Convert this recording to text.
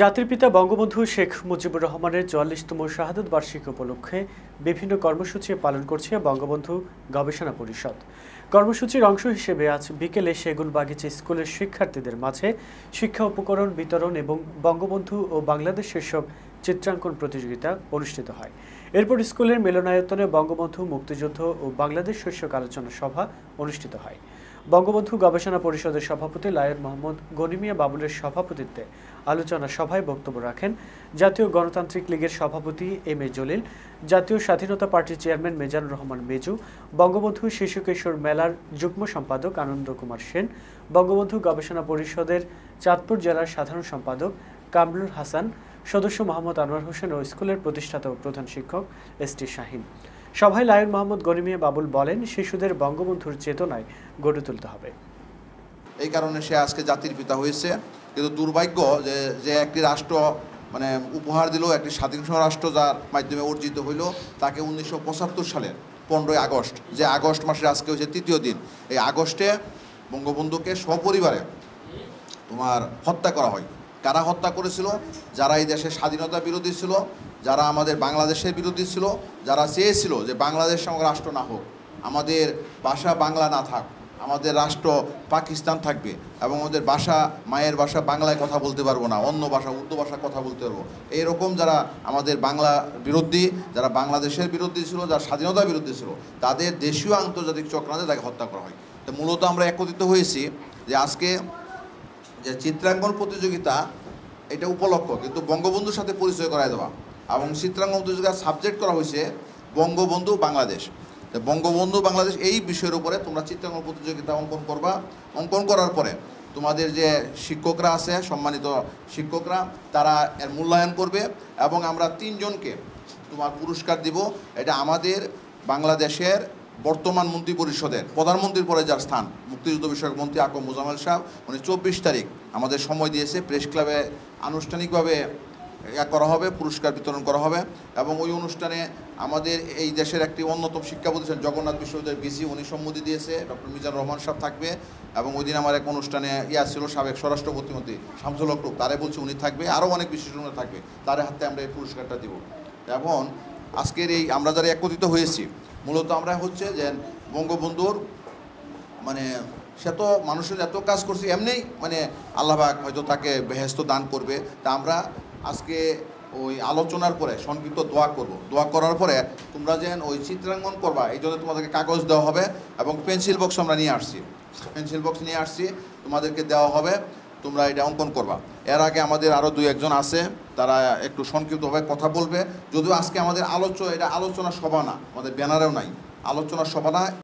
জাতির পিতা বঙ্গবন্ধু শেখ মুজিবুর রহমানের চুয়াল্লিশতম শাহাদত বার্ষিকী উপলক্ষে বিভিন্ন কর্মসূচি পালন করছে বঙ্গবন্ধু গবেষণা পরিষদ কর্মসূচির অংশ হিসেবে আজ বিকেলে সেগুনবাগিচা স্কুলের শিক্ষার্থীদের মাঝে শিক্ষা উপকরণ বিতরণ এবং বঙ্গবন্ধু ও বাংলাদেশ শীর্ষক চিত্রাঙ্কন প্রতিযোগিতা অনুষ্ঠিত হয় এরপর স্কুলের মিলনায়তনে বঙ্গবন্ধু মুক্তিযুদ্ধ ও বাংলাদেশ শীর্ষক আলোচনা সভা অনুষ্ঠিত হয় বঙ্গবন্ধু গবেষণা পরিষদের সভাপতি লায়ন মোহাম্মদ গনিমিয়া বাবুলের সভাপতিত্বে আলোচনা সভায় বক্তব্য রাখেন জাতীয় গণতান্ত্রিক লীগের সভাপতি এম এ জলিল জাতীয় স্বাধীনতা পার্টির চেয়ারম্যান মেজান রহমান মেজু বঙ্গবন্ধু শিশু কিশোর মেলার যুগ্ম সম্পাদক আনন্দ কুমার সেন বঙ্গবন্ধু গবেষণা পরিষদের চাঁদপুর জেলার সাধারণ সম্পাদক কামরুল হাসান সদস্য মোহাম্মদ আনোয়ার হোসেন ও স্কুলের প্রতিষ্ঠাতা ও প্রধান শিক্ষক এস টি শাহিন সভায় লায়ন মোহাম্মদ গনিমিয়া বাবুল বলেন শিশুদের বঙ্গবন্ধুর চেতনায় গড়ে তুলতে হবে এই কারণে সে আজকে জাতির পিতা হয়েছে কিন্তু দুর্ভাগ্য যে যে একটি রাষ্ট্র মানে উপহার দিল একটি স্বাধীন রাষ্ট্র যার মাধ্যমে অর্জিত হইল তাকে উনিশশো সালের পনেরোই আগস্ট যে আগস্ট মাসের আজকে হচ্ছে তৃতীয় দিন এই আগস্টে বঙ্গবন্ধুকে সপরিবারে তোমার হত্যা করা হয় কারা হত্যা করেছিল যারা এই দেশের স্বাধীনতা বিরোধী ছিল যারা আমাদের বাংলাদেশের বিরোধী ছিল যারা চেয়েছিল যে বাংলাদেশ সঙ্গে রাষ্ট্র না হোক আমাদের ভাষা বাংলা না থাক আমাদের রাষ্ট্র পাকিস্তান থাকবে এবং আমাদের ভাষা মায়ের ভাষা বাংলায় কথা বলতে পারবো না অন্য ভাষা উর্দু ভাষা কথা বলতে পারবো এইরকম যারা আমাদের বাংলা বিরোধী যারা বাংলাদেশের বিরোধী ছিল যারা স্বাধীনতা বিরোধী ছিল তাদের দেশীয় আন্তর্জাতিক চক্রান্তে তাকে হত্যা করা হয় তো মূলত আমরা একত্রিত হয়েছি যে আজকে যে চিত্রাঙ্কন প্রতিযোগিতা এটা উপলক্ষ কিন্তু বঙ্গবন্ধুর সাথে পরিচয় করায় দেওয়া এবং চিত্রাঙ্কন প্রতিযোগিতার সাবজেক্ট করা হয়েছে বঙ্গবন্ধু বাংলাদেশ বঙ্গবন্ধু বাংলাদেশ এই বিষয়ের উপরে তোমরা চিত্রাঙ্কন প্রতিযোগিতা অঙ্কন করবা অঙ্কন করার পরে তোমাদের যে শিক্ষকরা আছে সম্মানিত শিক্ষকরা তারা এর মূল্যায়ন করবে এবং আমরা তিনজনকে তোমার পুরস্কার দিব এটা আমাদের বাংলাদেশের বর্তমান মন্ত্রী পরিষদের প্রধানমন্ত্রীর পরে যার স্থান মুক্তিযুদ্ধ বিষয়ক মন্ত্রী আকম মুজামাল সাহেব উনি চব্বিশ তারিখ আমাদের সময় দিয়েছে প্রেস ক্লাবে আনুষ্ঠানিকভাবে করা হবে পুরস্কার বিতরণ করা হবে এবং ওই অনুষ্ঠানে আমাদের এই দেশের একটি অন্যতম শিক্ষা প্রতিষ্ঠান জগন্নাথ বিশ্ববিদ্যালয়ের বিসি উনি সম্মতি দিয়েছে ডক্টর মিজান রহমান সাহেব থাকবে এবং ওই দিন আমার এক অনুষ্ঠানে ইয়া ছিল সাবেক স্বরাষ্ট্র প্রতিমন্ত্রী শামসুল হক তারে বলছে উনি থাকবে আরও অনেক বিশেষজ্ঞরা থাকবে তার হাতে আমরা এই পুরস্কারটা দেব এবং আজকের এই আমরা যারা একত্রিত হয়েছি মূলত আমরা হচ্ছে যে বঙ্গবন্ধুর মানে সে তো মানুষের এত কাজ করছে এমনি মানে আল্লাহবাক হয়তো তাকে বেহেস্ত দান করবে তা আমরা আজকে ওই আলোচনার পরে সংক্ষিপ্ত দোয়া করব দোয়া করার পরে তোমরা যেন ওই চিত্রাঙ্কন করবা এই জন্য তোমাদেরকে কাগজ দেওয়া হবে এবং পেন্সিল বক্স আমরা নিয়ে আসছি পেন্সিল বক্স নিয়ে আসছি তোমাদেরকে দেওয়া হবে তোমরা এটা অঙ্কন করবা এর আগে আমাদের আরও দুই একজন আছে তারা একটু সংক্ষিপ্তভাবে কথা বলবে যদিও আজকে আমাদের আলোচনা এটা আলোচনা সভা না আমাদের ব্যানারেও নাই আলোচনা সভা না